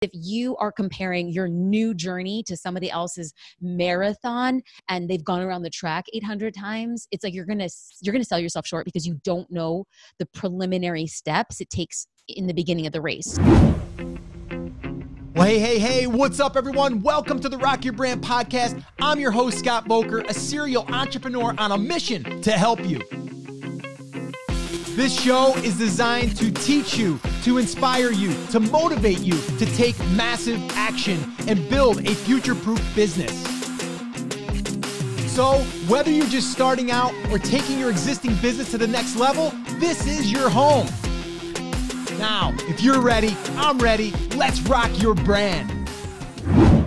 if you are comparing your new journey to somebody else's marathon and they've gone around the track 800 times it's like you're gonna you're gonna sell yourself short because you don't know the preliminary steps it takes in the beginning of the race well, hey, hey, hey, what's up, everyone? Welcome to the Rock Your Brand podcast. I'm your host, Scott Boker, a serial entrepreneur on a mission to help you. This show is designed to teach you, to inspire you, to motivate you to take massive action and build a future proof business. So, whether you're just starting out or taking your existing business to the next level, this is your home. Now, if you're ready, I'm ready. Let's rock your brand.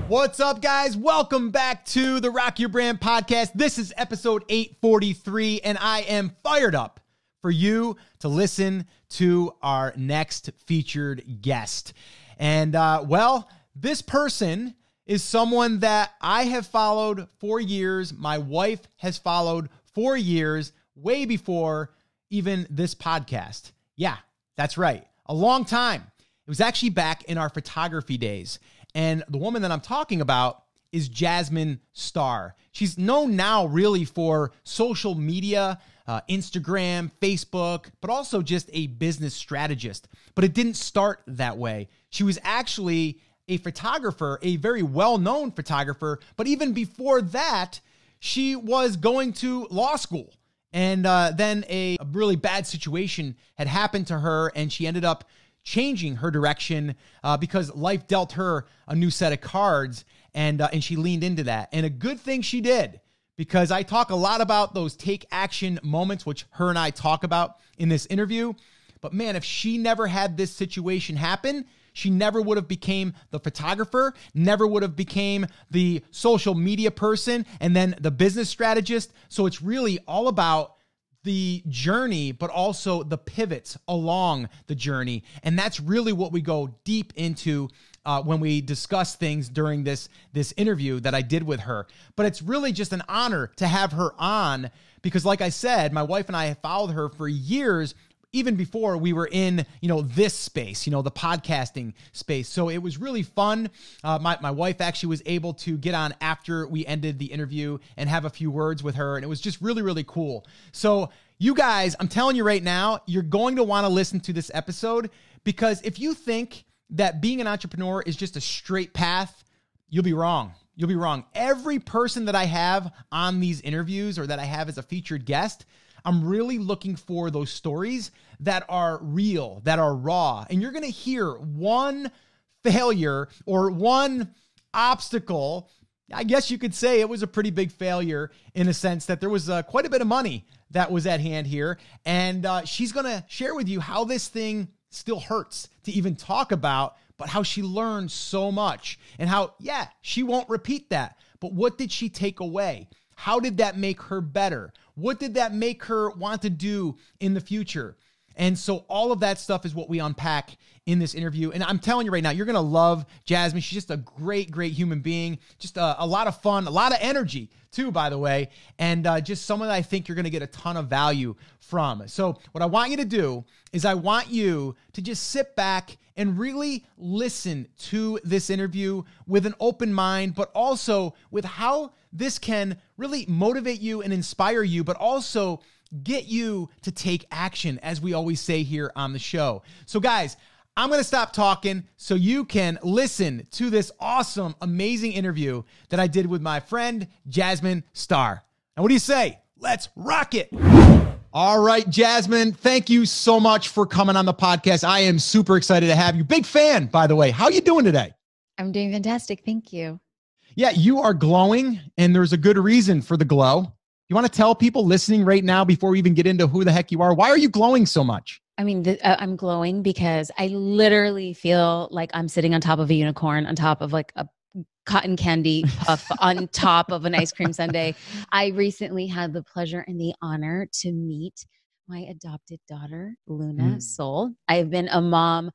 What's up, guys? Welcome back to the Rock Your Brand podcast. This is episode 843, and I am fired up for you to listen to our next featured guest. And uh, well, this person is someone that I have followed for years. My wife has followed for years, way before even this podcast. Yeah, that's right. A long time. It was actually back in our photography days. And the woman that I'm talking about is Jasmine Starr. She's known now really for social media uh, Instagram, Facebook, but also just a business strategist. But it didn't start that way. She was actually a photographer, a very well known photographer. But even before that, she was going to law school. And uh, then a, a really bad situation had happened to her, and she ended up changing her direction uh, because life dealt her a new set of cards, and uh, and she leaned into that. And a good thing she did because I talk a lot about those take action moments, which her and I talk about in this interview. But man, if she never had this situation happen, she never would have became the photographer, never would have became the social media person and then the business strategist. So it's really all about the journey, but also the pivots along the journey. And that's really what we go deep into uh, when we discuss things during this this interview that I did with her. But it's really just an honor to have her on because, like I said, my wife and I have followed her for years even before we were in you know this space you know the podcasting space so it was really fun uh, my, my wife actually was able to get on after we ended the interview and have a few words with her and it was just really really cool so you guys i'm telling you right now you're going to want to listen to this episode because if you think that being an entrepreneur is just a straight path, you'll be wrong. You'll be wrong. Every person that I have on these interviews or that I have as a featured guest, I'm really looking for those stories that are real, that are raw. And you're going to hear one failure or one obstacle. I guess you could say it was a pretty big failure in a sense that there was uh, quite a bit of money that was at hand here. And uh, she's going to share with you how this thing still hurts to even talk about, but how she learned so much and how, yeah, she won't repeat that. But what did she take away? How did that make her better? What did that make her want to do in the future? And so all of that stuff is what we unpack in this interview. And I'm telling you right now, you're going to love Jasmine. She's just a great, great human being, just a, a lot of fun, a lot of energy too, by the way, and uh, just someone that I think you're going to get a ton of value from. So, what I want you to do is I want you to just sit back and really listen to this interview with an open mind, but also with how this can really motivate you and inspire you, but also get you to take action, as we always say here on the show. So, guys, I'm going to stop talking so you can listen to this awesome, amazing interview that I did with my friend Jasmine Starr. And what do you say? Let's rock it. All right, Jasmine, thank you so much for coming on the podcast. I am super excited to have you. Big fan, by the way. How you doing today? I'm doing fantastic. Thank you. Yeah, you are glowing, and there's a good reason for the glow. You want to tell people listening right now before we even get into who the heck you are? Why are you glowing so much? I mean, th- uh, I'm glowing because I literally feel like I'm sitting on top of a unicorn, on top of like a cotton candy puff on top of an ice cream sundae. I recently had the pleasure and the honor to meet my adopted daughter, Luna mm. Soul. I've been a mom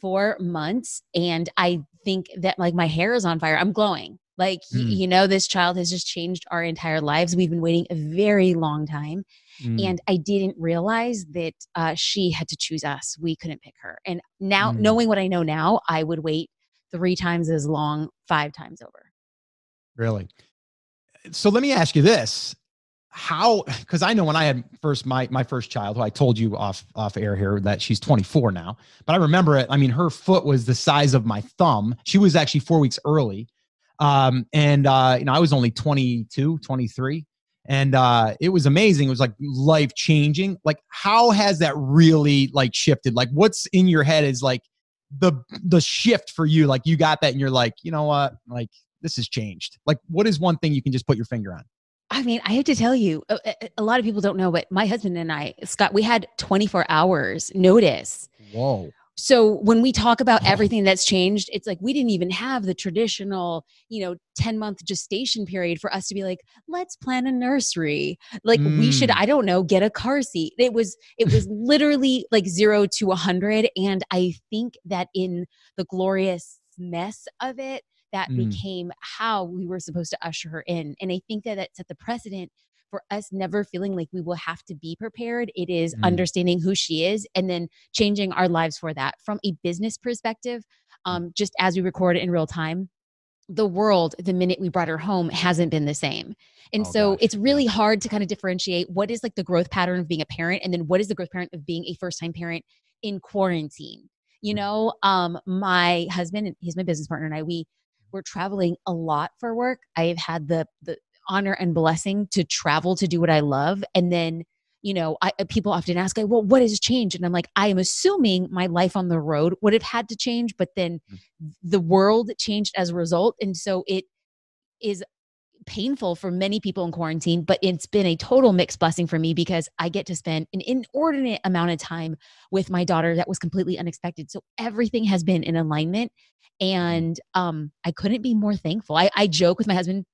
for months and I think that like my hair is on fire. I'm glowing. Like, mm. you know, this child has just changed our entire lives. We've been waiting a very long time. Mm. And I didn't realize that uh, she had to choose us. We couldn't pick her. And now, mm. knowing what I know now, I would wait three times as long, five times over. Really? So let me ask you this how because i know when i had first my my first child who i told you off off air here that she's 24 now but i remember it i mean her foot was the size of my thumb she was actually four weeks early um, and, uh, you know, I was only 22, 23. And uh, it was amazing. It was like life changing. Like, how has that really like shifted? Like, what's in your head is like the the shift for you. Like, you got that, and you're like, you know what? Like, this has changed. Like, what is one thing you can just put your finger on? I mean, I have to tell you, a, lot of people don't know, but my husband and I, Scott, we had 24 hours notice. Whoa so when we talk about everything that's changed, it's like we didn't even have the traditional, you know, 10 month gestation period for us to be like, let's plan a nursery. Like mm. we should, mm. I don't know, get a car seat. It was, it was literally like zero to a hundred. And I think that in the glorious mess of it, that mm. became how we were supposed to usher her in. And I think that that set the precedent for us never feeling like we will have to be prepared. It is mm. understanding who she is and then changing our lives for that. From a business perspective, mm. um, just as we record in real time, the world the minute we brought her home hasn't been the same. And oh, so gosh. it's really hard to kind of differentiate what is like the growth pattern of being a parent and then what is the growth pattern of being a first time parent in quarantine. You mm. know, um, my husband, he's my business partner, and I, we mm. were traveling a lot for work. I have had the, the honor and blessing to travel to do what I love. And then, you know, I, uh, people often ask, like, well, what has changed? And I'm like, I am assuming my life on the road would have had to change, but then mm. the world changed as a result. And so it is painful for many people in quarantine, but it's been a total mixed blessing for me because I get to spend an inordinate amount of time with my daughter that was completely unexpected. So everything has been in alignment mm. and um, I couldn't be more thankful. I, I joke with my husband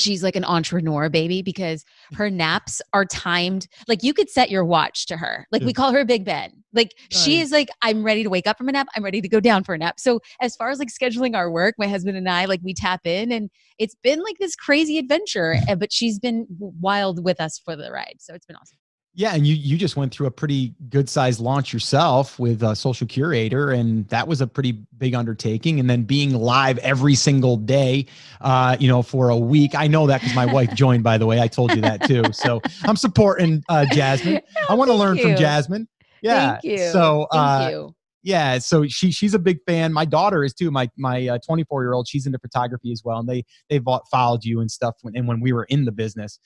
she's like an entrepreneur baby because mm. her naps are timed like you could set your watch to her like yeah. we call her big ben like right. she is like i'm ready to wake up from a nap i'm ready to go down for a nap so as far as like scheduling our work my husband and i like we tap in and it's been like this crazy adventure eh, but she's been wild with us for the ride so it's been awesome yeah, and you you just went through a pretty good sized launch yourself with a uh, Social Curator, and that was a pretty big undertaking. And then being live every single day, uh, you know, for a week. I know that because my wife joined. By the way, I told you that too. So I'm supporting uh, Jasmine. oh, I want to learn you. from Jasmine. Yeah. Thank you. So. Uh, thank you. Yeah, so she she's a big fan. My daughter is too. My my uh, 24 year old, she's into photography as well, and they they followed you and stuff. When, and when we were in the business,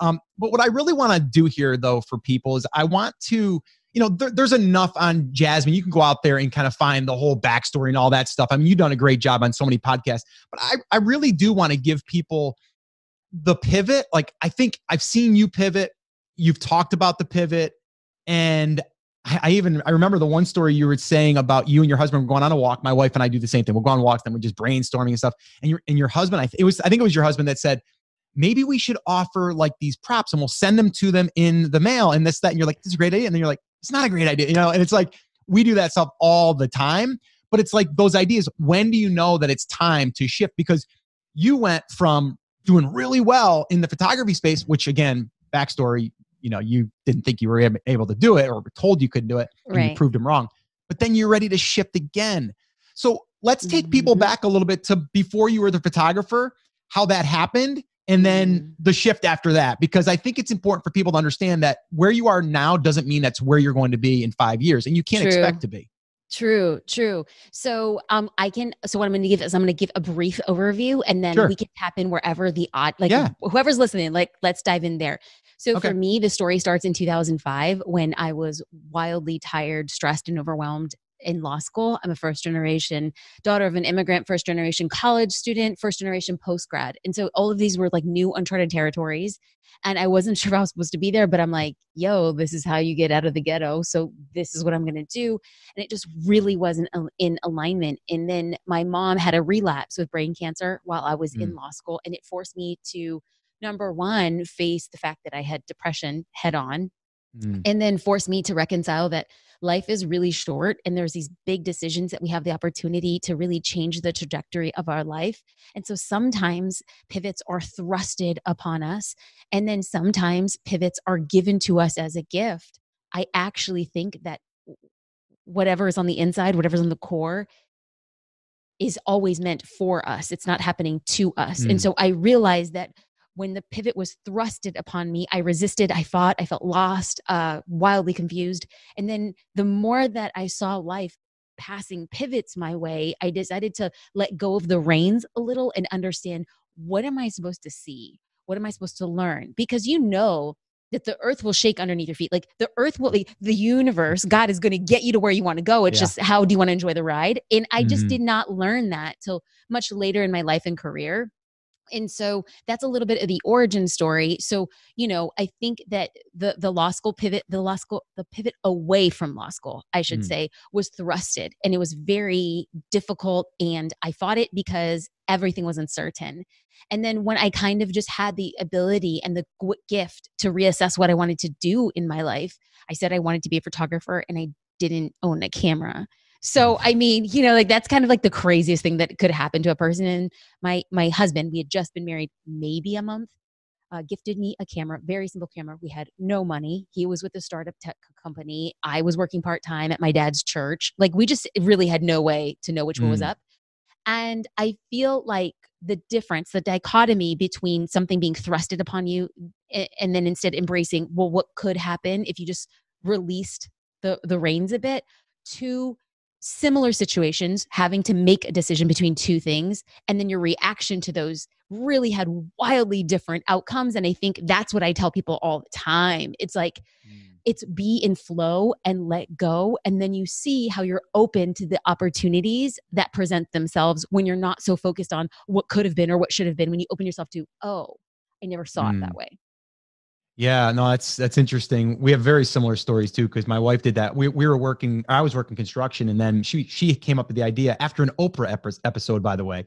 um, but what I really want to do here, though, for people is I want to you know, there, there's enough on Jasmine. You can go out there and kind of find the whole backstory and all that stuff. I mean, you've done a great job on so many podcasts, but I, I really do want to give people the pivot. Like, I think I've seen you pivot, you've talked about the pivot, and I, even I remember the one story you were saying about you and your husband were going on a walk. My wife and I do the same thing. We'll go on walks, then we're just brainstorming and stuff. And your and your husband, I th- it was I think it was your husband that said, maybe we should offer like these props and we'll send them to them in the mail and this, that. And you're like, this is a great idea. And then you're like, it's not a great idea. You know, and it's like, we do that stuff all the time. But it's like those ideas, when do you know that it's time to shift? Because you went from doing really well in the photography space, which again, backstory, you know, you didn't think you were able to do it or told you couldn't do it and right. you proved them wrong. But then you're ready to shift again. So let's take people mm-hmm. back a little bit to before you were the photographer, how that happened and then mm-hmm. the shift after that because i think it's important for people to understand that where you are now doesn't mean that's where you're going to be in five years and you can't true. expect to be true true so um i can so what i'm gonna give is i'm gonna give a brief overview and then sure. we can tap in wherever the odd like yeah. whoever's listening like let's dive in there so okay. for me the story starts in 2005 when i was wildly tired stressed and overwhelmed in law school. I'm a first generation daughter of an immigrant, first generation college student, first generation post grad. And so all of these were like new uncharted territories. And I wasn't sure I was supposed to be there, but I'm like, yo, this is how you get out of the ghetto. So this is what I'm going to do. And it just really wasn't in alignment. And then my mom had a relapse with brain cancer while I was mm. in law school. And it forced me to number one, face the fact that I had depression head on mm. and then force me to reconcile that life is really short and there's these big decisions that we have the opportunity to really change the trajectory of our life and so sometimes pivots are thrusted upon us and then sometimes pivots are given to us as a gift i actually think that whatever is on the inside whatever's on the core is always meant for us it's not happening to us mm. and so i realize that when the pivot was thrusted upon me, I resisted, I fought, I felt lost, uh, wildly confused. And then the more that I saw life passing pivots my way, I decided to let go of the reins a little and understand what am I supposed to see? What am I supposed to learn? Because you know that the earth will shake underneath your feet. Like the earth will, like the universe, God is going to get you to where you want to go. It's yeah. just how do you want to enjoy the ride? And I mm-hmm. just did not learn that till much later in my life and career and so that's a little bit of the origin story so you know i think that the the law school pivot the law school the pivot away from law school i should mm. say was thrusted and it was very difficult and i fought it because everything was uncertain and then when i kind of just had the ability and the gift to reassess what i wanted to do in my life i said i wanted to be a photographer and i didn't own a camera so mm-hmm. I mean, you know, like that's kind of like the craziest thing that could happen to a person. And my my husband, we had just been married maybe a month, uh, gifted me a camera, very simple camera. We had no money. He was with a startup tech company. I was working part time at my dad's church. Like we just really had no way to know which mm. one was mm. up. And I feel like the difference, the dichotomy between something being thrusted upon you and then instead embracing, well, what could happen if you just released the the reins a bit to similar situations having to make a decision between two things and then your reaction to those really had wildly different outcomes and i think that's what i tell people all the time it's like mm. it's be in flow and let go and then you see how you're open to the opportunities that present themselves when you're not so focused on what could have been or what should have been when you open yourself to oh i never saw mm. it that mm. way yeah, no, that's that's interesting. We have very similar stories too, because my wife did that. We, we were working, I was working construction, and then she she came up with the idea after an Oprah episode, by the way.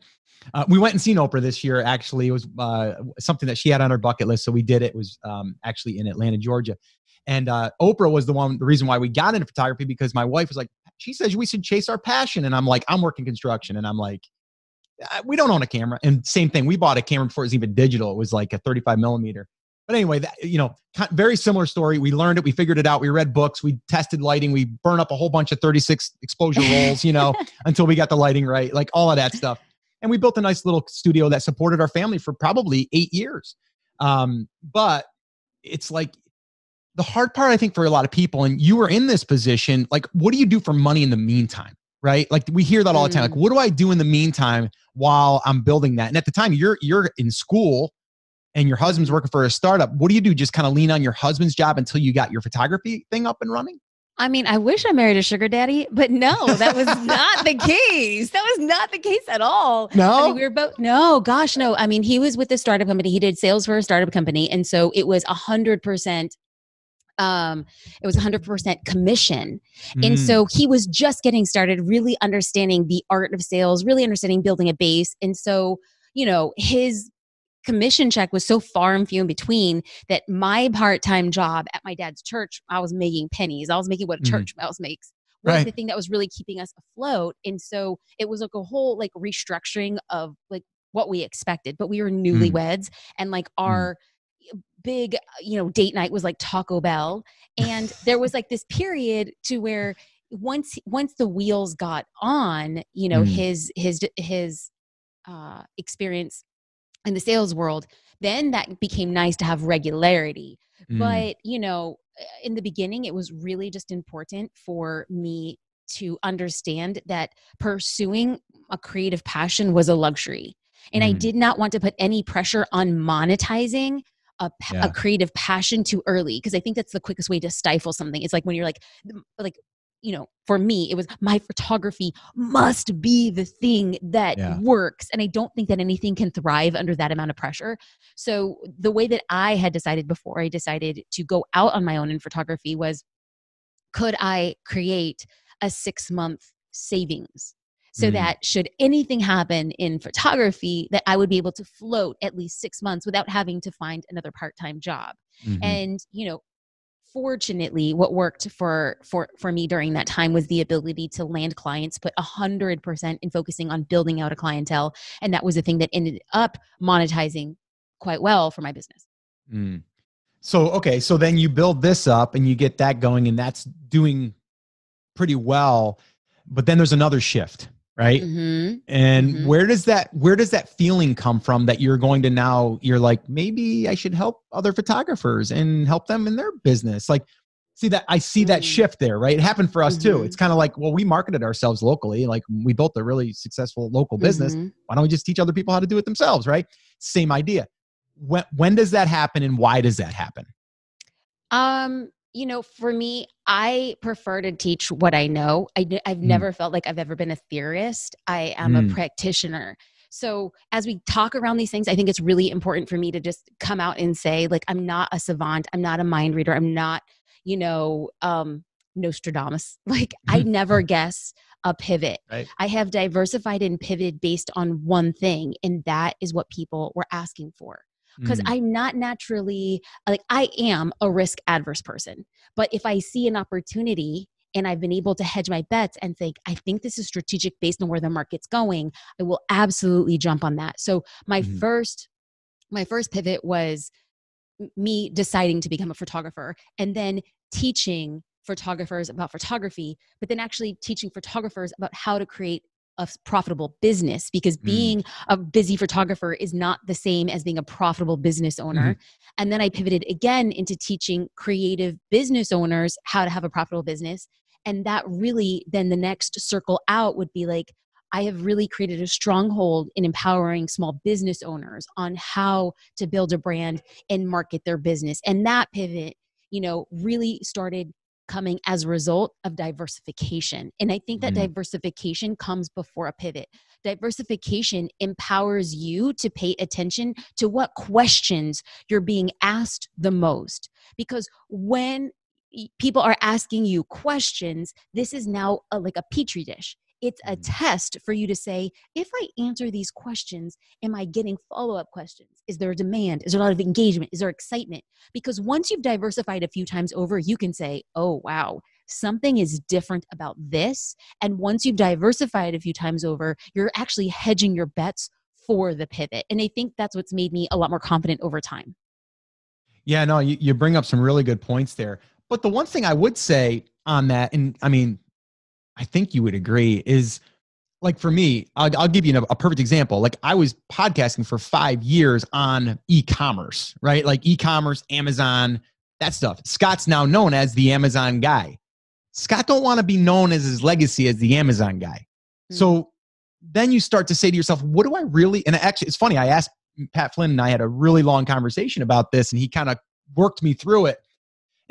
Uh, we went and seen Oprah this year. Actually, it was uh, something that she had on her bucket list, so we did it. it was um, actually in Atlanta, Georgia, and uh, Oprah was the one, the reason why we got into photography because my wife was like, she says we should chase our passion, and I'm like, I'm working construction, and I'm like, uh, we don't own a camera. And same thing, we bought a camera before it was even digital. It was like a 35 millimeter but anyway, that, you know, very similar story. We learned it. We figured it out. We read books. We tested lighting. We burn up a whole bunch of 36 exposure rolls, you know, until we got the lighting right, like all of that stuff. And we built a nice little studio that supported our family for probably eight years. Um, but it's like the hard part, I think, for a lot of people, and you were in this position, like, what do you do for money in the meantime? Right? Like we hear that all the time. Like, mm. what do I do in the meantime while I'm building that? And at the time, you're you're in school and your husband's working for a startup, what do you do? Just kind of lean on your husband's job until you got your photography thing up and running? I mean, I wish I married a sugar daddy, but no, that was not the case. That was not the case at all. No, I mean, we were both. No, gosh, no. I mean, he was with the startup company. He did sales for a startup company, and so it was a hundred percent um it was a 100% commission mm. and so mm. he was just getting started really understanding the art of sales really understanding building a base and so you know his commission check was so far and few in between that my part-time job at my dad's church, I was making pennies. I was making what a mm-hmm. church mouse makes. Was right. the thing that was really keeping us afloat. And so it was like a whole like restructuring of like what we expected, but we were mm. newlyweds mm. and like mm. our mm. big, you know, date night was like Taco Bell. And there was like this period to where once once the wheels got on, you know, mm. his his his uh experience in the sales world, then that became nice to have regularity. Mm. But, you know, uh, in the beginning, it was really just important for me to understand that pursuing a creative passion was a luxury. And mm. I did not want to put any pressure on monetizing a, yeah. a creative passion too early because I think that's the quickest way to stifle something. It's like when you're like, like you know, for me, it was my photography must be the thing that yeah. works. And I don't think that anything can thrive under that amount of pressure. So, the way that I had decided before I decided to go out on my own in photography was could I create a six month savings so mm. that should anything happen in photography that i would be able to float at least six months without having to find another part-time job mm-hmm. and you know fortunately what worked for for for me during that time was the ability to land clients put 100% in focusing on building out a clientele and that was a thing that ended up monetizing quite well for my business mm. so okay so then you build this up and you get that going and that's doing pretty well but then there's another shift right mm-hmm. and mm-hmm. where does that where does that feeling come from that you're going to now you're like maybe i should help other photographers and help them in their business like see that i see mm-hmm. that shift there right it happened for us too it's mm-hmm. kind of like well we marketed ourselves locally like we built a really successful local business mm-hmm. why don't we just teach other people how to do it themselves right same idea when when does that happen and why does that happen um you know, for me, I prefer to teach what I know. I, have mm. never felt like I've ever been a theorist. I am mm. a practitioner. So, as we talk around these things, I think it's really important for me to just come out and say, like, I'm not a savant. I'm not a mind reader. I'm not, you know, um, Nostradamus. Like, I never guess a pivot. Right. I have diversified and pivoted based on one thing, and that is what people were asking for because mm. I'm not naturally like I am a risk adverse person. But if I see an opportunity and I've been able to hedge my bets and think, I think this is strategic based on where the market's going, I will absolutely jump on that. So my mm. first my first pivot was me deciding to become a photographer and then teaching photographers about photography, but then actually teaching photographers about how to create a profitable business because mm. being mm. a busy photographer is not the same as being a profitable business owner. Mm. And then I pivoted again into teaching creative business owners how to have a profitable business. And that really, then the next circle out would be like, I have really created a stronghold in empowering small business owners on how to build a brand and market their business. And that pivot, you know, really started coming as a result of diversification. And I think that mm. diversification comes before a pivot. Diversification empowers you to pay attention to what questions you're being asked the most. Because when people are asking you questions, this is now a, like a petri dish. It's a mm. test for you to say, if I answer these questions, am I getting follow up questions? Is there a demand? Is there a lot of engagement? Is there excitement? Because once you've diversified a few times over, you can say, oh, wow, something is different about this. And once you've diversified a few times over, you're actually hedging your bets for the pivot. And I think that's what's made me a lot more confident over time. Yeah, no, you, you bring up some really good points there. But the one thing I would say on that, and I mean, I think you would agree, is like for me, I'll, I'll give you a, perfect example. Like I was podcasting for five years on e-commerce, right? Like e-commerce, Amazon, that stuff. Scott's now known as the Amazon guy. Scott don't want to be known as his legacy as the Amazon guy. Mm. So then you start to say to yourself, what do I really? And actually, it's funny. I asked Pat Flynn and I had a really long conversation about this, and he kind of worked me through it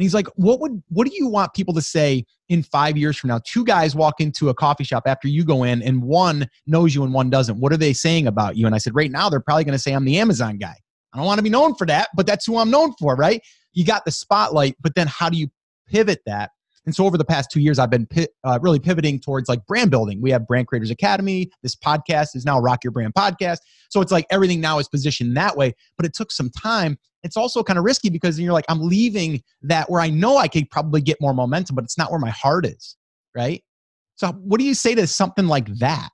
he's like, what would what do you want people to say in five years from now? Two guys walk into a coffee shop after you go in, and one knows you and one doesn't. What are they saying about you? And I said, right now they're probably going to say I'm the Amazon guy. I don't want to be known for that, but that's who I'm known for, right? You got the spotlight, but then how do you pivot that and so over the past two years, I've been pi- uh, really pivoting towards like brand building. We have Brand Creators Academy. This podcast is now Rock Your Brand podcast. So it's like everything now is positioned that way, but it took some time. It's also kind of risky because you're like, I'm leaving that where I know I could probably get more momentum, but it's not where my heart is. Right. So what do you say to something like that?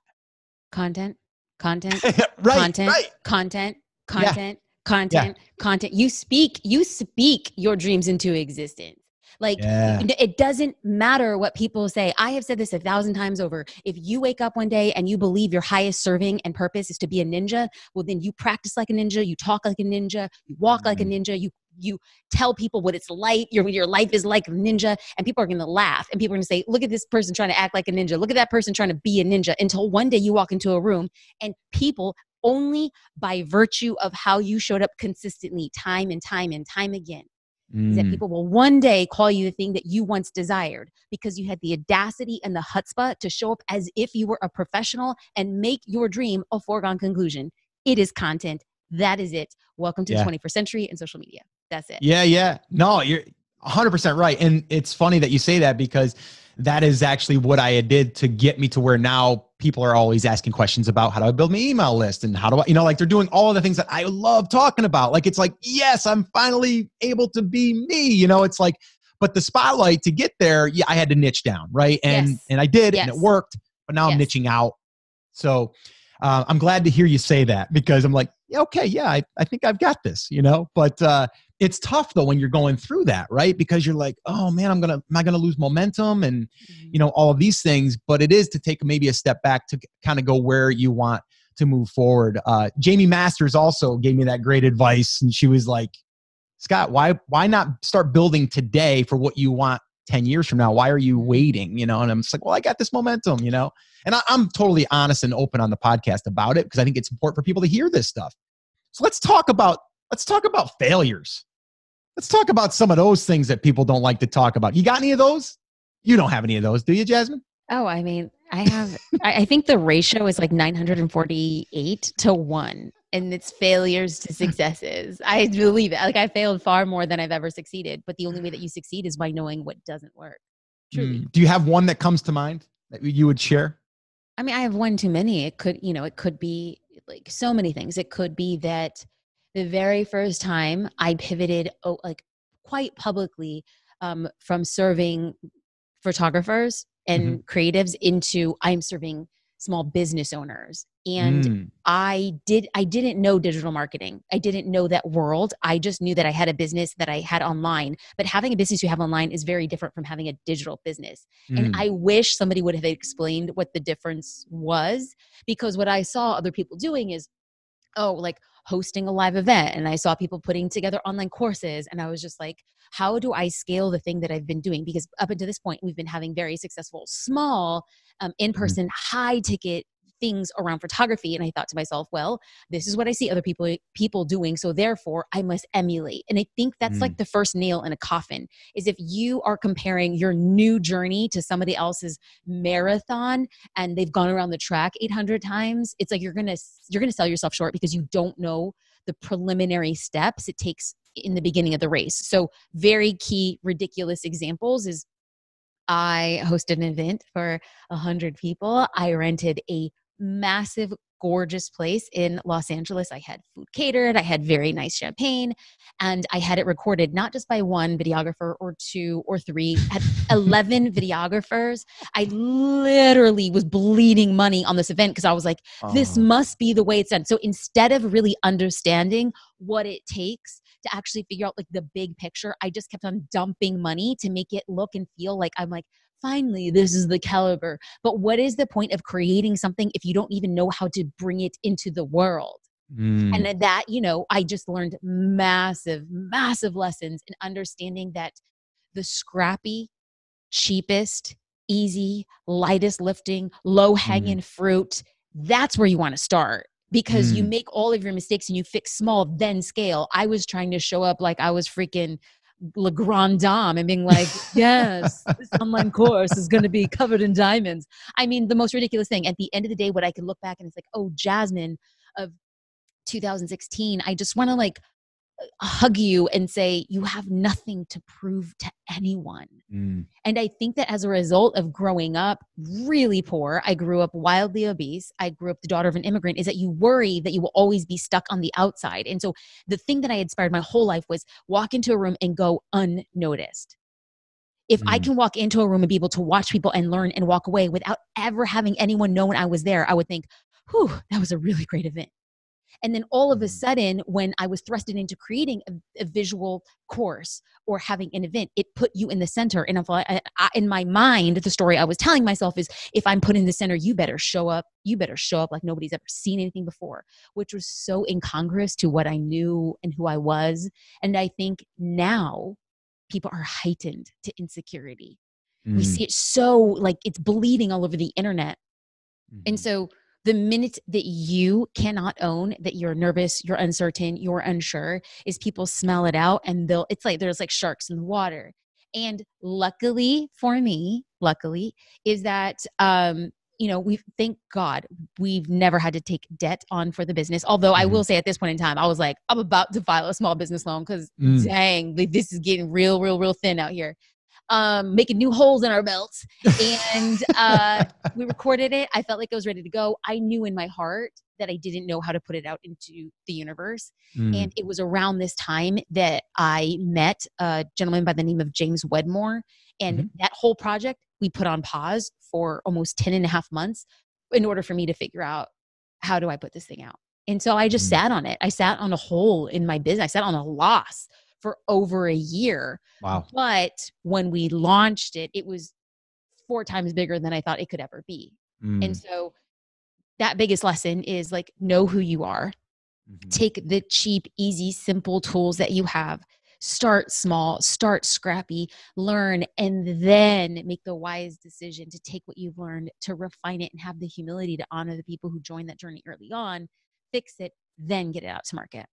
Content, content, right, content, right. content, content, yeah. content, content. You speak, you speak your dreams into existence. Like yeah. it doesn't matter what people say. I have said this a thousand times over. If you wake up one day and you believe your highest serving and purpose is to be a ninja, well then you practice like a ninja, you talk like a ninja, you walk mm-hmm. like a mm-hmm. ninja, you you tell people what it's like, your, your life is like a ninja, and people are gonna laugh and people are gonna say, Look at this person trying to act like a ninja, look at that person trying to be a ninja until one day you walk into a room and people only by virtue of how you showed up consistently, time and time and time again, Mm. that people will one day call you the thing that you once desired because you had the audacity and the chutzpah to show up as if you were a professional and make your dream a foregone conclusion. It is content. That is it. Welcome to yeah. the 21st century and social media. That's it. Yeah, yeah. No, you're 100% right. And it's funny that you say that because that is actually what I did to get me to where now people are always asking questions about how do I build my email list and how do I, you know, like they're doing all of the things that I love talking about. Like it's like, yes, I'm finally able to be me. You know, it's like, but the spotlight to get there, yeah, I had to niche down, right? And yes. and I did, yes. and it worked. But now yes. I'm niching out. So uh, I'm glad to hear you say that because I'm like, okay, yeah, I, I think I've got this, you know. But uh, it's tough though when you're going through that right because you're like oh man i'm gonna am i gonna lose momentum and you mm-hmm. know all of these things but it is to take maybe a step back to kind of go where you want to move forward uh, jamie masters also gave me that great advice and she was like scott why why not start building today for what you want 10 years from now why are you waiting you know and i'm just like well i got this momentum you know and I, i'm totally honest and open on the podcast about it because i think it's important for people to hear this stuff so let's talk about let's talk about failures Let's talk about some of those things that people don't like to talk about. You got any of those? You don't have any of those, do you, Jasmine? Oh, I mean, I have. I think the ratio is like 948 to one, and it's failures to successes. I believe it. Like I failed far more than I've ever succeeded. But the only way that you succeed is by knowing what doesn't work. Hmm. Truly. Mm. Do you have one that comes to mind that you would share? I mean, I have one too many. It could, you know, it could be like so many things. It could be that the very first time I pivoted, oh, like quite publicly, um, from serving photographers mm-hmm. and mm-hmm. creatives into I'm serving small business owners and mm. i did i didn't know digital marketing i didn't know that world i just knew that i had a business that i had online but having a business you have online is very different from having a digital business mm. and i wish somebody would have explained what the difference was because what i saw other people doing is oh like hosting a live event and I saw people putting together online courses. And I was just like, how do I scale the thing that I've been doing? Because up until this point, we've been having very successful, small, um, mm-hmm. in person, high ticket things around photography and i thought to myself well this is what i see other people people doing so therefore i must emulate and i think that's mm. like the first nail in a coffin is if you are comparing your new journey to somebody else's marathon and they've gone around the track 800 times it's like you're gonna you're gonna sell yourself short because you don't know the preliminary steps it takes in the beginning of the race so very key ridiculous examples is I hosted an event for 100 people. I rented a massive gorgeous place in Los Angeles. I had food catered, I had very nice champagne, and I had it recorded not just by one videographer or two or three, had 11 videographers. I literally was bleeding money on this event because I was like, this uh-huh. must be the way it's done. So instead of really understanding what it takes to actually figure out like the big picture, I just kept on dumping money to make it look and feel like I'm like finally, this is the caliber. But what is the point of creating something if you don't even know how to bring it into the world? Mm. And that, you know, I just learned massive, massive lessons in understanding that the scrappy, cheapest, easy, lightest lifting, low mm-hmm. hanging mm. fruit, that's where you want to start because mm. you make all of your mistakes and you fix small, then scale. I was trying to show up like I was freaking La Grande Dame and being like, yes, this online course is going to be covered in diamonds. I mean, the most ridiculous thing. At the end of the day, what I can look back and it's like, oh, Jasmine of 2016, I just want to like hug you and say you have nothing to prove to anyone mm. and i think that as a result of growing up really poor i grew up wildly obese i grew up the daughter of an immigrant is that you worry that you will always be stuck on the outside and so the thing that i inspired my whole life was walk into a room and go unnoticed if mm. i can walk into a room and be able to watch people and learn and walk away without ever having anyone know when i was there i would think whew that was a really great event and then all of a mm-hmm. sudden, when I was thrusted into creating a, a visual course or having an event, it put you in the center. And if I, I, I, in my mind, the story I was telling myself is if I'm put in the center, you better show up. You better show up like nobody's ever seen anything before, which was so incongruous to what I knew and who I was. And I think now people are heightened to insecurity. Mm. We see it so like it's bleeding all over the internet. Mm. And mm-hmm. so the minute that you cannot own that you're nervous, you're uncertain, you're unsure, is people smell it out and they'll, it's like there's like sharks in the water. And luckily for me, luckily, is that, um, you know, we thank God, we've never had to take debt on for the business. Although mm I will mm-hmm. say at this point in time, I was like, I'm about to file a small business loan because mm. dang, this is getting real, real, real thin out here um, making new holes in our belts. And uh, we recorded it. I felt like I was ready to go. I knew in my heart that I didn't know how to put it out into the universe. Mm. And it was around this time that I met a gentleman by the name of James Wedmore. And mm-hmm. that whole project we put on pause for almost 10 and a half months in order for me to figure out how do I put this thing out. And so I just mm. sat on it. I sat on a hole in my business, I sat on a loss for over a year. Wow. But when we launched it, it was four times bigger than I thought it could ever be. Mm. And so that biggest lesson is like know who you are. Mm-hmm. Take the cheap, easy, simple tools that you have. Start small, start scrappy, learn, and then make the wise decision to take what you've learned, to refine it, and have the humility to honor the people who joined that journey early on, fix it, then get it out to market.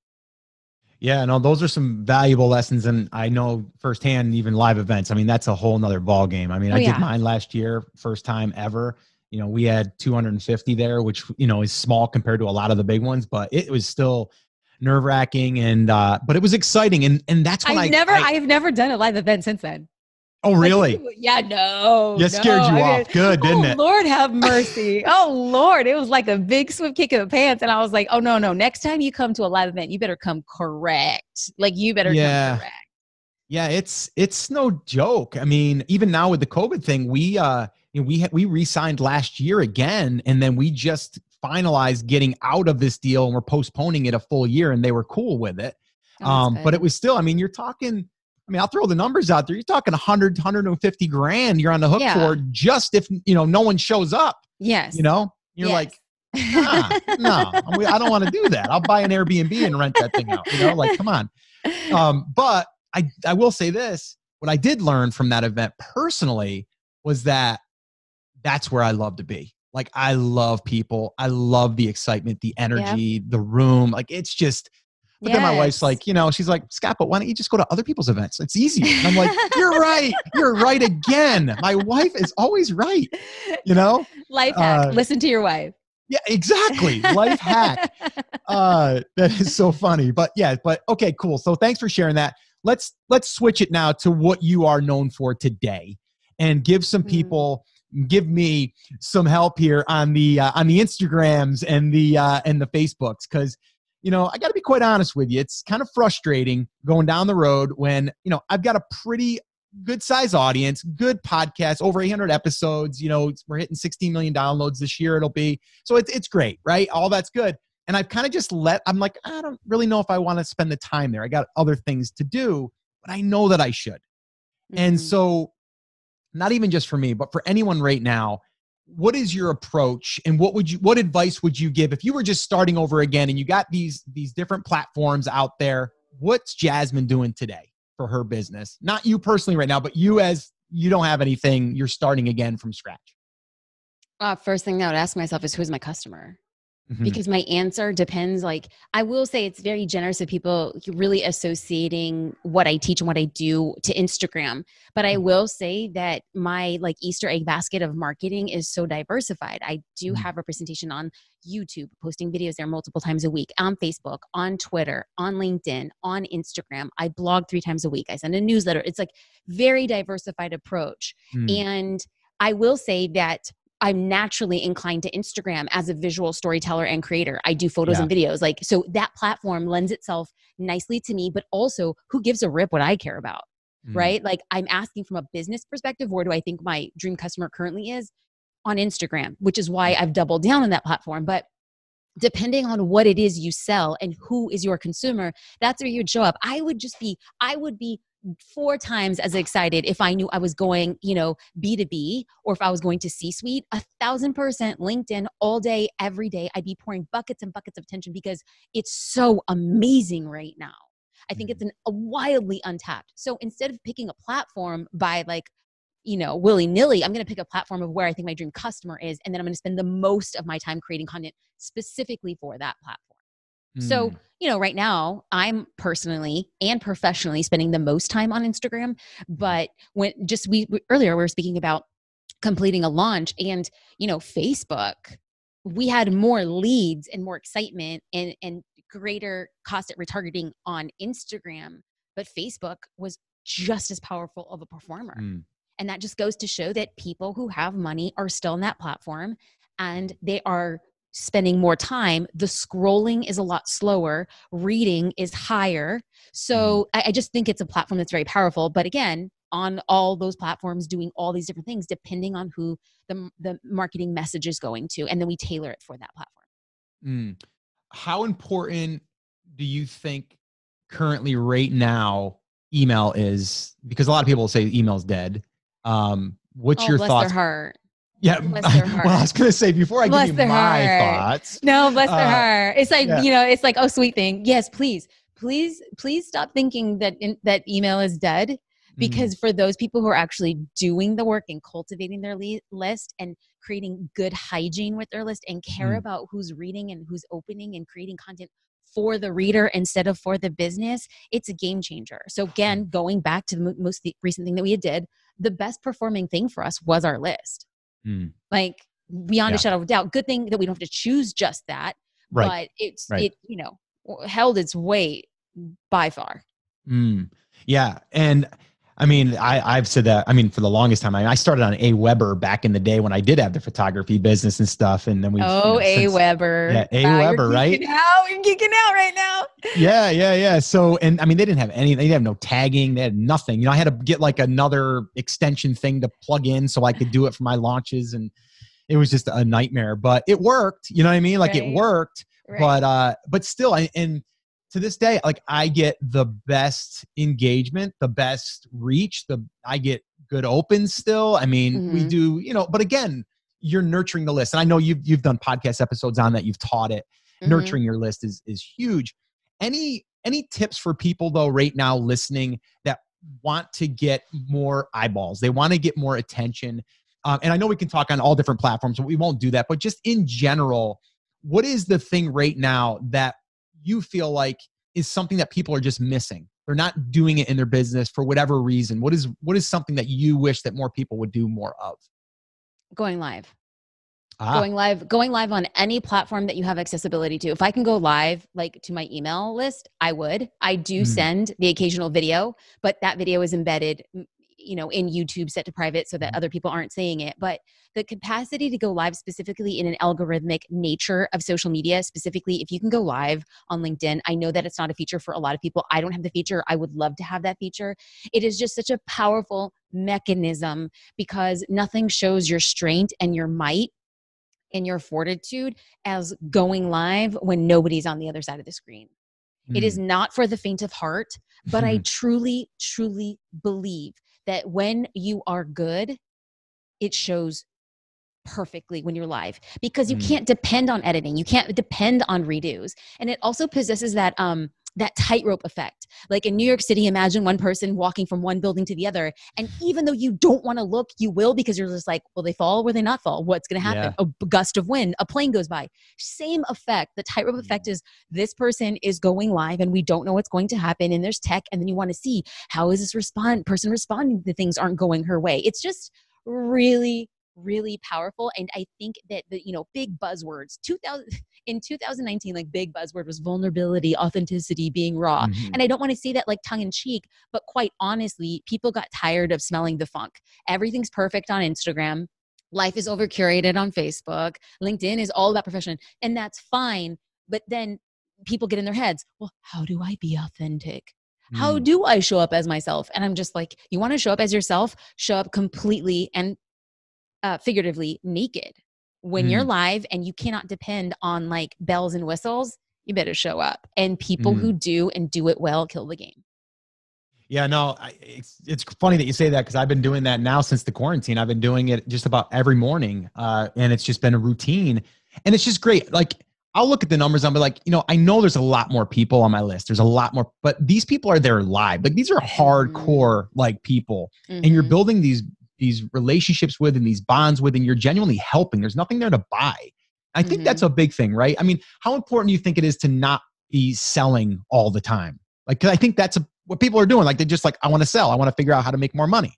Yeah, no, those are some valuable lessons, and I know firsthand. Even live events, I mean, that's a whole nother ball game. I mean, oh, I yeah. did mine last year, first time ever. You know, we had 250 there, which you know is small compared to a lot of the big ones, but it was still nerve wracking and uh, but it was exciting, and and that's when I've I, never I, I've never done a live event since then. Oh, really? Like, yeah, no. That scared you I off. Mean, Good, didn't oh, it? Lord have mercy. oh, Lord. It was like a big swift kick in the pants. And I was like, oh, no, no. Next time you come to a live event, you better come correct. Like, you better yeah. correct. Yeah, it's it's no joke. I mean, even now with the COVID thing, we uh you know, we ha- we re-signed last year again, and then we just finalized getting out of this deal, and we're postponing it a full year, and they were cool with it. Oh, um, but it was still, I mean, you're talking I mean, I'll throw the numbers out there. You're talking 100, 150 grand you're on the hook yeah. for just if, you know, no one shows up. Yes. You know, you're yes. like, nah, nah, I don't want to do that. I'll buy an Airbnb and rent that thing out. You know, like, come on. Um, but I, I will say this what I did learn from that event personally was that that's where I love to be. Like I love people. I love the excitement, the energy, the room. Like it's just but yes. then my wife's like, you know, she's like, Scott, but why don't you just go to other people's events? It's easier. And I'm like, you're right. You're right again. My wife is always right. You know? Life hack. Uh, Listen to your wife. Yeah, exactly. Life hack. Uh, that is so funny. But yeah, but okay, cool. So thanks for sharing that. Let's let's switch it now to what you are known for today and give some hmm. people give me some help here on the uh, on the Instagrams and the uh, and the Facebooks cuz you know, I got to be quite honest with you. It's kind of frustrating going down the road when, you know, I've got a pretty good size audience, good podcast, over 800 episodes. You know, we're hitting 16 million downloads this year. It'll be so it's it's great, right? All that's good. And I've kind of just let. I'm like, I don't really know if I want to spend the time there. I got other things to do, but I know that I should. Mm-hmm. And so, not even just for me, but for anyone right now what is your approach and what would you what advice would you give if you were just starting over again and you got these these different platforms out there what's jasmine doing today for her business not you personally right now but you as you don't have anything you're starting again from scratch uh, first thing i would ask myself is who's my customer Mm-hmm. because my answer depends like i will say it's very generous of people really associating what i teach and what i do to instagram but i mm-hmm. will say that my like easter egg basket of marketing is so diversified i do mm-hmm. have representation on youtube posting videos there multiple times a week on facebook on twitter on linkedin on instagram i blog three times a week i send a newsletter it's like very diversified approach mm-hmm. and I will say that I'm naturally inclined to Instagram as a visual storyteller and creator. I do photos yeah. and videos. Like, so that platform lends itself nicely to me, but also who gives a rip what I care about, mm. right? Like, I'm asking from a business perspective, where do I think my dream customer currently is on Instagram, which is why I've doubled down on that platform. But depending on what it is you sell and who is your consumer, that's where you'd show up. I would just be, I would be four times as excited if I knew I was going, you know, B2B or if I was going to C suite, a thousand percent LinkedIn all day, every day. I'd be pouring buckets and buckets of attention because it's so amazing right now. I think it's mm. an, a wildly untapped. So instead of picking a platform by like, you know, willy nilly, I'm going to pick a platform of where I think my dream customer is, and then I'm going to spend the most of my time creating content specifically for that platform. So, mm. you know, right now I'm personally and professionally spending the most time on Instagram, mm-hmm. but when just we, earlier we were speaking about completing a launch and, you know, Facebook, we had more leads and more excitement and and greater cost at retargeting on Instagram, but Facebook was just as powerful of a performer. Mm. And that just goes to show that people who have money are still in that platform and they are spending more time, the scrolling is a lot slower, reading is higher. So mm-hmm. I, I just think it's a platform that's very powerful. But again, on all those platforms doing all these different things depending on who the, the marketing message is going to and then we tailor it for that platform mm. how important do you think currently right now email is because a lot of people say email's dead um, what's oh, your bless thoughts their heart. Yeah. Well, I was going to say before I bless give you my heart. thoughts. No, bless uh, their heart. It's like, yeah. you know, it's like, oh, sweet thing. Yes, please, please, please stop thinking that in, that email is dead. Because mm. for those people who are actually doing the work and cultivating their le- list and creating good hygiene with their list and care mm. about who's reading and who's opening and creating content for the reader instead of for the business, it's a game changer. So again, going back to the most recent thing that we did, the best performing thing for us was our list. Mm. Like beyond yeah. a shadow of a doubt. Good thing that we don't have to choose just that. Right. But it's right. it you know held its weight by far. Mm. Yeah, and I mean, I, I've said that. I mean, for the longest time, I, I started on A Weber back in the day when I did have the photography business and stuff, and then we. Oh, you know, A since, Weber. Yeah, A wow, Weber, right? Out, you're geeking out right now. yeah, yeah, yeah. So, and I mean, they didn't have any. They didn't have no tagging. They had nothing. You know, I had to get like another extension thing to plug in so I could do it for my launches, and it was just a nightmare. But it worked. You know what I mean? Like right. it worked. Right. But uh, but still, I and to this day like i get the best engagement the best reach the i get good opens still i mean mm-hmm. we do you know but again you're nurturing the list and i know you've you've done podcast episodes on that you've taught it mm-hmm. nurturing your list is is huge any any tips for people though right now listening that want to get more eyeballs they want to get more attention um, and i know we can talk on all different platforms but we won't do that but just in general what is the thing right now that you feel like is something that people are just missing they're not doing it in their business for whatever reason what is what is something that you wish that more people would do more of going live ah. going live going live on any platform that you have accessibility to if i can go live like to my email list i would i do mm. send the occasional video but that video is embedded you know in youtube set to private so that mm-hmm. other people aren't seeing it but the capacity to go live specifically in an algorithmic nature of social media specifically if you can go live on linkedin i know that it's not a feature for a lot of people i don't have the feature i would love to have that feature it is just such a powerful mechanism because nothing shows your strength and your might and your fortitude as going live when nobody's on the other side of the screen it is mm. not for the faint of heart, but I truly, truly believe that when you are good, it shows perfectly when you're live because you mm. can't depend on editing. You can't depend on redos. And it also possesses that um that tightrope effect. Like in New York City, imagine one person walking from one building to the other. And even though you don't want to look, you will because you're just like, will they fall? Will they not fall? What's going to happen? Yeah. A gust of wind, a plane goes by. Same effect. The tightrope effect mm-hmm. is this person is going live and we don't know what's going to happen. And there's tech. And then you want to see how is this respond person responding to things aren't going her way. It's just really really powerful. And I think that the, you know, big buzzwords, 2000, in 2019, like big buzzword was vulnerability, authenticity, being raw. Mm-hmm. And I don't want to say that like tongue in cheek, but quite honestly, people got tired of smelling the funk. Everything's perfect on Instagram. Life is over curated on Facebook. LinkedIn is all about profession. And that's fine. But then people get in their heads, well, how do I be authentic? How mm. do I show up as myself? And I'm just like, you want to show up as yourself? Show up completely and uh, figuratively naked when mm. you're live and you cannot depend on like bells and whistles you better show up and people mm. who do and do it well kill the game yeah, no, I, it's it's funny that you say that because I've been doing that now since the quarantine. I've been doing it just about every morning, uh, and it's just been a routine, and it's just great. Like I'll look at the numbers, i be like, you know, I know there's a lot more people on my list. There's a lot more, but these people are there live. Like these are hardcore like people, mm-hmm. and you're mm-hmm. building these these relationships with and these bonds with, and you're genuinely helping. There's nothing there to buy. I think mm-hmm. that's a big thing, right? I mean, how important do you think it is to not be selling all the time? Like, cause I think that's a, what people are doing. Like, they're just like, I want to sell. I want to figure out how to make more money.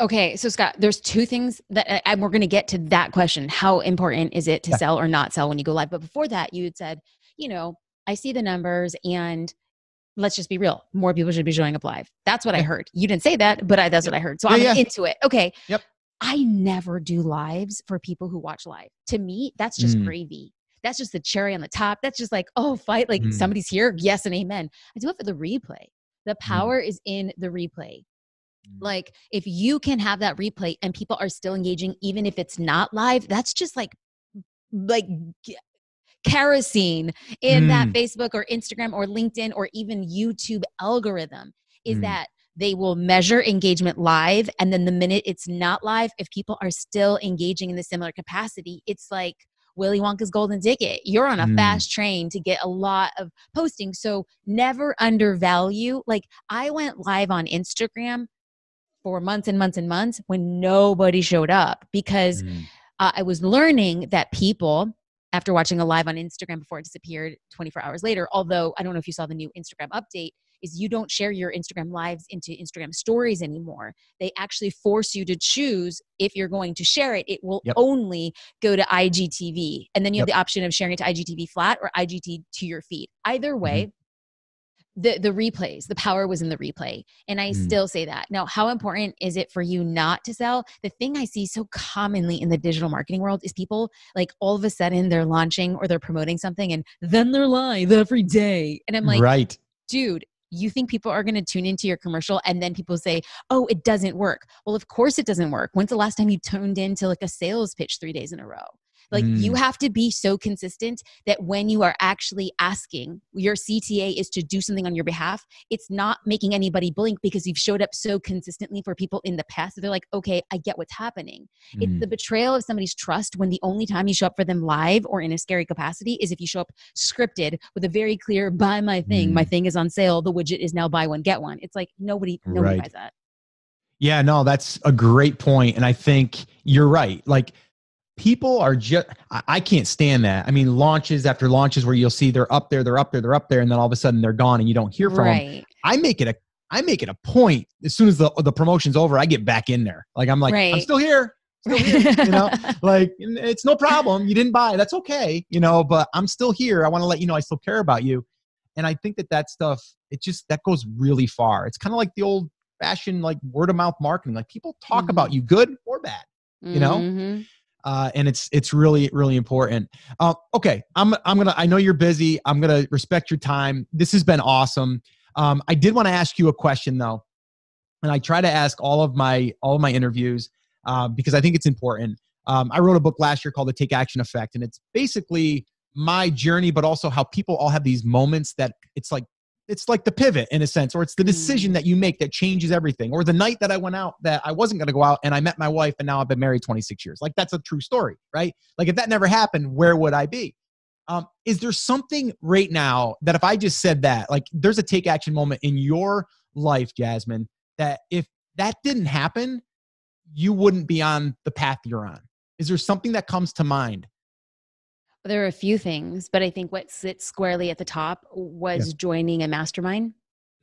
Okay, so Scott, there's two things that and we're going to get to that question. How important is it to yeah. sell or not sell when you go live? But before that, you had said, you know, I see the numbers and let's just be real. More people should be showing up live. That's what yeah. I heard. You didn't say that, but I, that's yeah. what I heard. So I'm into it. Okay. Yep. I never do lives for people who watch live. To me, that's just mm. gravy. That's just the cherry on the top. That's just like, oh, fight. Like mm. somebody's here. Yes and amen. I do it for the replay. The mm. power mm. is in the replay. Mm. Like, if you can have that replay and people are still engaging, even if it's not live, that's just like, like kerosene in mm. that Facebook or Instagram or LinkedIn or even YouTube algorithm is mm. that they will measure engagement live. And then the minute it's not live, if people are still engaging in the similar capacity, it's like, Willy Wonka's golden ticket. You're on a mm. fast train to get a lot of posting. So never undervalue. Like I went live on Instagram for months and months and months when nobody showed up because mm. uh, I was learning that people after watching a live on Instagram before it disappeared 24 hours later. Although I don't know if you saw the new Instagram update, is you don't share your Instagram lives into Instagram stories anymore. They actually force you to choose if you're going to share it. It will yep. only go to IGTV. And then you yep. have the option of sharing it to IGTV flat or IGT to your feed. Either mm-hmm. way, mm-hmm the the replays the power was in the replay and i mm. still say that now how important is it for you not to sell the thing i see so commonly in the digital marketing world is people like all of a sudden they're launching or they're promoting something and then they're live every day and i'm like right dude you think people are going to tune into your commercial and then people say oh it doesn't work well of course it doesn't work when's the last time you tuned into like a sales pitch three days in a row like mm. you have to be so consistent that when you are actually asking, your CTA is to do something on your behalf. It's not making anybody blink because you've showed up so consistently for people in the past that they're like, okay, I get what's happening. Mm. It's the mm. betrayal of somebody's trust when the only time you show up for them live or in a scary capacity is if you show up scripted with a very clear buy my thing, mm. my thing is on sale, the widget is now buy one, get one. It's like nobody nobody right. buys that. Yeah, no, that's a great point. And I think you're right. Like people are just i can't stand that i mean launches after launches where you'll see they're up there they're up there they're up there and then all of a sudden they're gone and you don't hear from right. them i make it a i make it a point as soon as the, the promotion's over i get back in there like i'm like right. i'm still here you know like it's no problem you didn't buy that's okay you know but i'm still here i want to let you know i still care about you and i think that that stuff it just that goes really far it's kind of like the old fashioned like word of mouth marketing like people talk mm-hmm. about you good or bad you know mm-hmm uh, and it's it's really really important. Uh, okay, I'm I'm gonna I know you're busy. I'm gonna respect your time. This has been awesome. Um, I did want to ask you a question though, and I try to ask all of my all of my interviews uh, because I think it's important. Um, I wrote a book last year called The Take Action Effect, and it's basically my journey, but also how people all have these moments that it's like it's like the pivot in a sense, or it's the decision mm. that you make that changes everything. Or the night that I went out that I wasn't going to go out and I met my wife and now I've been married 26 years. Like that's a true story, right? Like if that never happened, where would I be? Um, is there something right now that if I just said that, like there's a take action moment in your life, Jasmine, that if that didn't happen, you wouldn't be on the path you're on? Is there something that comes to mind there are a few things, but I think what sits squarely at the top was yeah. joining a mastermind.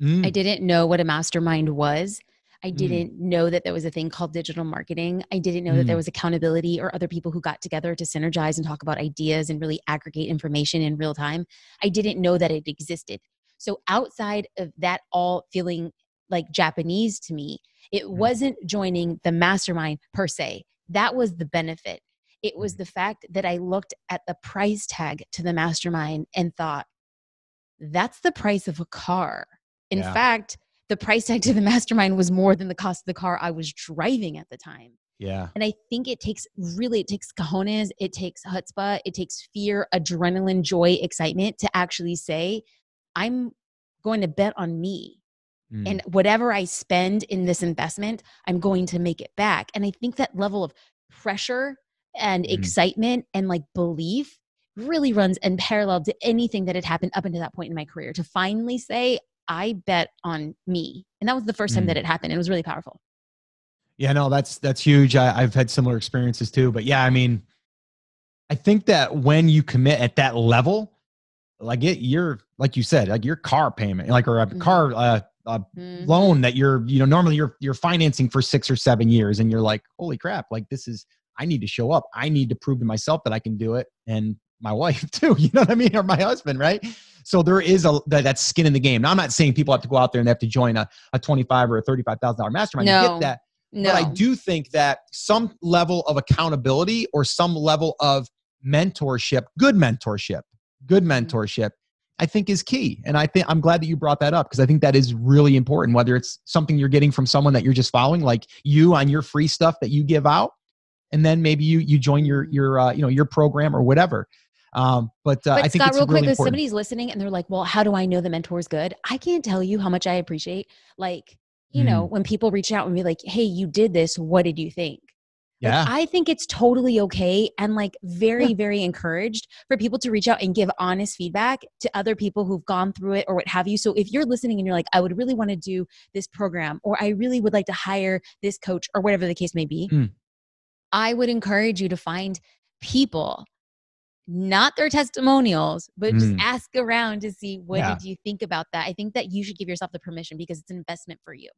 Mm. I didn't know what a mastermind was. I mm. didn't mm. know that there was a thing called digital marketing. I didn't know mm. that there mm. was accountability or other people who got together to synergize and talk about ideas and really aggregate information in real time. I didn't know that it existed. So, outside of that, all feeling like Japanese to me, it wasn't joining the mastermind per se. That was the benefit. It was mm-hmm. the fact that I looked at the price tag to the mastermind and thought, that's the price of a car. In yeah. fact, the price tag to the mastermind was more than the cost of the car I was driving at the time. Yeah. And I think it takes really, it takes cojones, it takes chutzpah, it takes fear, adrenaline, joy, excitement to actually say, I'm going to bet on me. Mm. And whatever I spend in this investment, I'm going to make it back. And I think that level of pressure and mm-hmm. excitement and like belief really runs and parallel to anything that had happened up until that point in my career to finally say i bet on me and that was the first mm-hmm. time that mm. it happened it was really powerful yeah no that's that's huge I, i've had similar experiences too but yeah i mean i think that when you commit at that level like it you're like you said like your car payment like or a mm-hmm. car uh, a mm-hmm. loan that you're you know normally you're you're financing for six or seven years and you're like holy crap like this is I need to show up. I need to prove to myself that I can do it and my wife too, you know what I mean? Or my husband, right? So there is a that, that skin in the game. Now I'm not saying people have to go out there and they have to join a, a 25 or a $35,000 mastermind. No. get that. No. But I do think that some level of accountability or some level of mentorship, good mentorship, good mm-hmm. mentorship, I think is key. And I think I'm glad that you brought that up because I think that is really important, whether it's something you're getting from someone that you're just following, like you on your free stuff that you give out, and then maybe you you join your mm-hmm. your uh, you know your program or whatever. Um, but, uh, but I think Scott, real really quick, important. if somebody's listening and they're like, "Well, how do I know the mentor is good?" I can't tell you how much I appreciate like you mm know when people reach out and be like, "Hey, you did this. What did you think?" Yeah. Like, I think it's totally okay and like very, yeah. very encouraged for people to reach out and give honest feedback to other people who've gone through it or what have you. So if you're listening and you're like, I would really want to do this program or I really would like to hire this coach or whatever the case may be, mm. I would encourage you to find people, not their testimonials, but mm. just ask around to see what yeah. did you think about that. I think that you should give yourself the permission because it's an investment for you.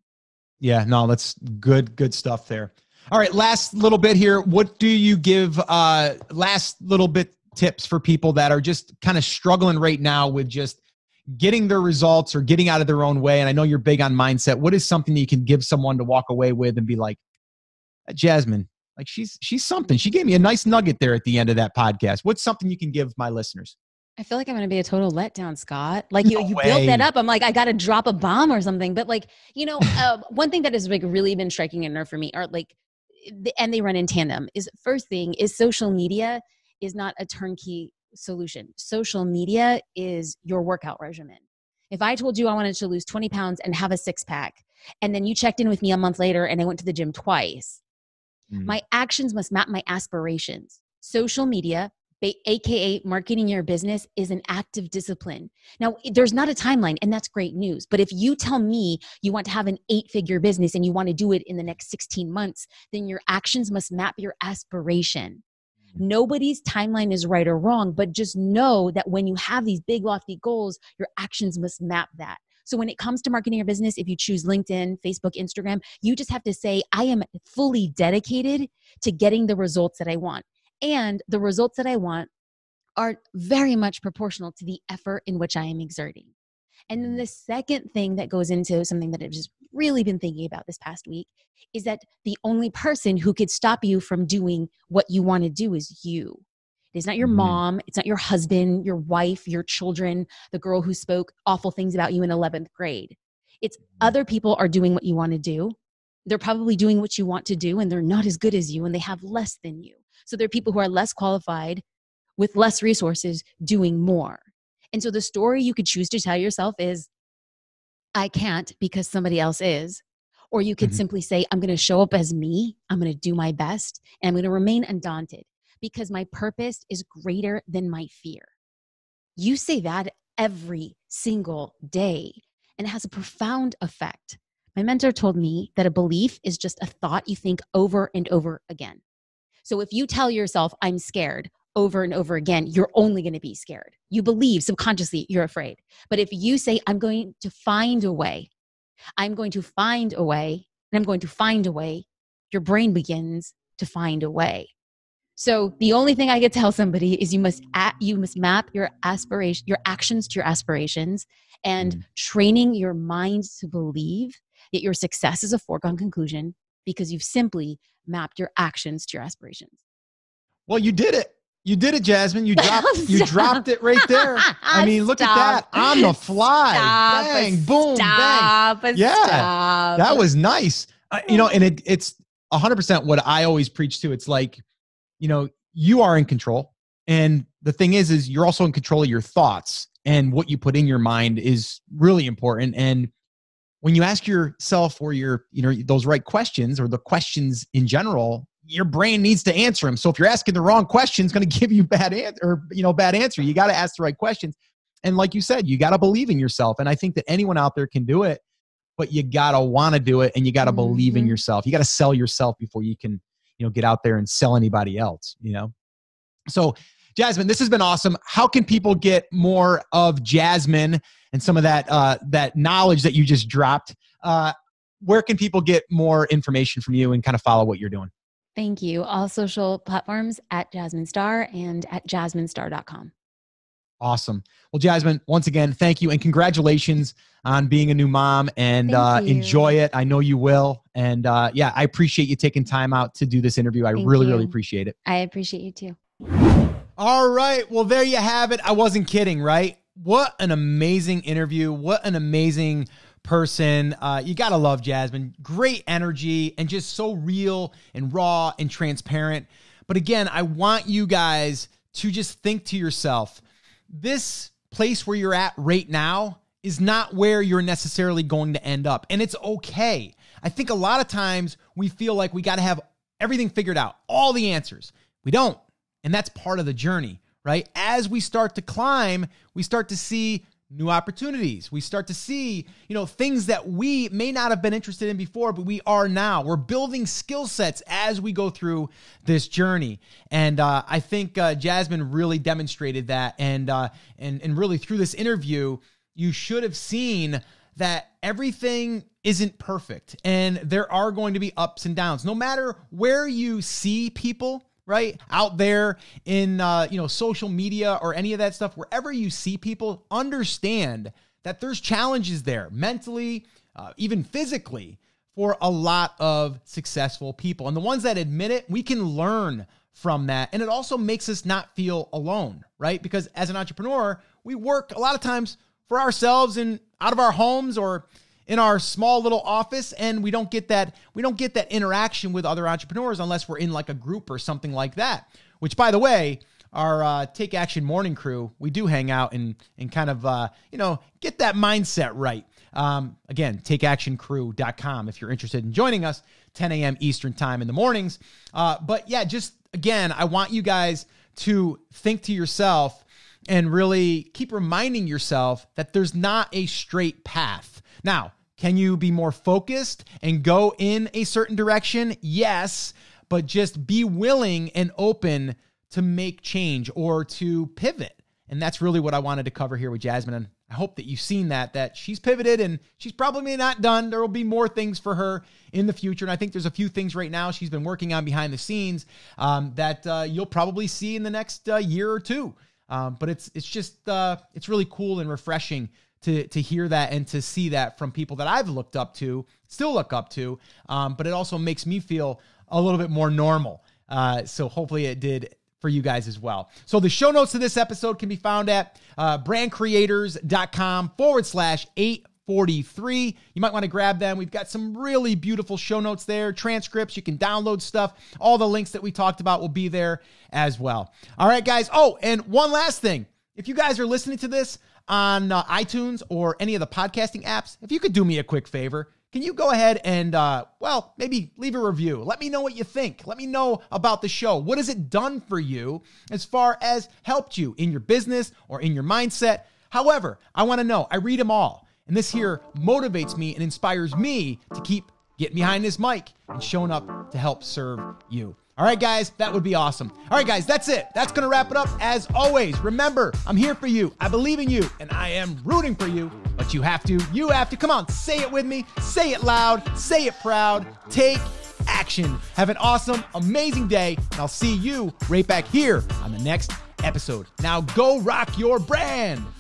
Yeah, no, that's good, good stuff there. All right, last little bit here. What do you give uh last little bit tips for people that are just kind of struggling right now with just getting their results or getting out of their own way? And I know you're big on mindset. What is something that you can give someone to walk away with and be like, Jasmine, like she's she's something. She gave me a nice nugget there at the end of that podcast. What's something you can give my listeners? I feel like I'm going to be a total letdown, Scott. Like no you, you built that up. I'm like, I got to drop a bomb or something. But like, you know, uh, one thing that has like really been striking a nerve for me, or like, and they run in tandem. Is first thing is social media is not a turnkey solution. Social media is your workout regimen. If I told you I wanted to lose 20 pounds and have a six pack, and then you checked in with me a month later and I went to the gym twice, Mm. My actions must map my aspirations. Social media, aka marketing your business, is an active discipline. Now, there's not a timeline, and that's great news. But if you tell me you want to have an eight figure business and you want to do it in the next 16 months, then your actions must map your aspiration. Mm-hmm. Nobody's timeline is right or wrong, but just know that when you have these big, lofty goals, your actions must map that. So when it comes to marketing your business, if you choose LinkedIn, Facebook, Instagram, you just have to say, I am fully dedicated to getting the results that I want. And the results that I want are very much proportional to the effort in which I am exerting. And then the mm. second thing that goes into something that I've just really been thinking about this past week is that the only person who could stop you from doing what you want to do is you. It is not your mm-hmm. mom. It's not your husband, your wife, your children, the girl who spoke awful things about you in 11th grade. It's mm-hmm. other people are doing what you want to do. They're probably doing what you want to do and they're not as good as you and they have less than you. So there are people who are less qualified with less resources doing more. And so the story you could choose to tell yourself is, I can't because somebody else is. Or you could mm-hmm. simply say, I'm going to show up as me. I'm going to do my best and I'm going to remain undaunted because my purpose is greater than my fear. You say that every single day, and it has a profound effect. My mentor told me that a belief is just a thought you think over and over again. So if you tell yourself, I'm scared, over and over again, you're only going to be scared. You believe subconsciously you're afraid. But if you say, I'm going to find a way, I'm going to find a way, and I'm going to find a way, your brain begins to find a way. So the only thing I could tell somebody is you must at, you must map your aspiration your actions to your aspirations and mm. training your mind to believe that your success is a foregone conclusion because you've simply mapped your actions to your aspirations. Well, you did it. You did it, Jasmine. You dropped you dropped it right there. I mean, look Stop. at that on the fly. Stop. Bang, boom, Stop. bang. Yeah, Stop. that was nice. Uh, you know, and it, it's 100% what I always preach to. It's like you know, you are in control. And the thing is, is you're also in control of your thoughts and what you put in your mind is really important. And when you ask yourself or your, you know, those right questions or the questions in general, your brain needs to answer them. So if you're asking the wrong question, it's going to give you bad answer or, you know, bad answer. You got to ask the right questions. And like you said, you got to believe in yourself. And I think that anyone out there can do it but you gotta want to do it and you gotta believe mm-hmm. in yourself you gotta sell yourself before you can you know get out there and sell anybody else you know so jasmine this has been awesome how can people get more of jasmine and some of that uh, that knowledge that you just dropped uh, where can people get more information from you and kind of follow what you're doing thank you all social platforms at jasmine star and at jasminestar.com Awesome. Well, Jasmine, once again, thank you and congratulations on being a new mom and uh, enjoy it. I know you will. And uh, yeah, I appreciate you taking time out to do this interview. I thank really, you. really appreciate it. I appreciate you too. All right. Well, there you have it. I wasn't kidding, right? What an amazing interview. What an amazing person. Uh, you got to love Jasmine. Great energy and just so real and raw and transparent. But again, I want you guys to just think to yourself, this place where you're at right now is not where you're necessarily going to end up. And it's okay. I think a lot of times we feel like we got to have everything figured out, all the answers. We don't. And that's part of the journey, right? As we start to climb, we start to see new opportunities. We start to see, you know, things that we may not have been interested in before, but we are now. We're building skill sets as we go through this journey. And uh, I think uh, Jasmine really demonstrated that. And uh, and and really through this interview, you should have seen that everything isn't perfect and there are going to be ups and downs. No matter where you see people right out there in uh, you know social media or any of that stuff wherever you see people understand that there's challenges there mentally uh, even physically for a lot of successful people and the ones that admit it we can learn from that and it also makes us not feel alone right because as an entrepreneur we work a lot of times for ourselves and out of our homes or in our small little office and we don't get that we don't get that interaction with other entrepreneurs unless we're in like a group or something like that. Which by the way, our uh, Take Action Morning Crew, we do hang out and and kind of uh, you know get that mindset right. Um, again, takeactioncrew.com if you're interested in joining us, 10 a.m. Eastern time in the mornings. Uh, but yeah, just again, I want you guys to think to yourself and really keep reminding yourself that there's not a straight path. Now, can you be more focused and go in a certain direction? Yes, but just be willing and open to make change or to pivot. And that's really what I wanted to cover here with Jasmine. And I hope that you've seen that, that she's pivoted and she's probably not done. There will be more things for her in the future. And I think there's a few things right now she's been working on behind the scenes um, that uh, you'll probably see in the next uh, year or two. Um, but it's it's just uh, it's really cool and refreshing to to hear that and to see that from people that I've looked up to, still look up to. Um, but it also makes me feel a little bit more normal. Uh, so hopefully it did for you guys as well. So the show notes to this episode can be found at uh, brandcreators.com forward slash 843. You might want to grab them. We've got some really beautiful show notes there, transcripts. You can download stuff. All the links that we talked about will be there as well. All right, guys. Oh, and one last thing. If you guys are listening to this, on uh, iTunes or any of the podcasting apps, if you could do me a quick favor, can you go ahead and, uh, well, maybe leave a review? Let me know what you think. Let me know about the show. What has it done for you as far as helped you in your business or in your mindset? However, I want to know. I read them all. And this here motivates me and inspires me to keep getting behind this mic and showing up to help serve you. All right, guys, that would be awesome. All right, guys, that's it. That's going to wrap it up. As always, remember, I'm here for you. I believe in you, and I am rooting for you. But you have to, you have to. Come on, say it with me. Say it loud. Say it proud. Take action. Have an awesome, amazing day, and I'll see you right back here on the next episode. Now go rock your brand.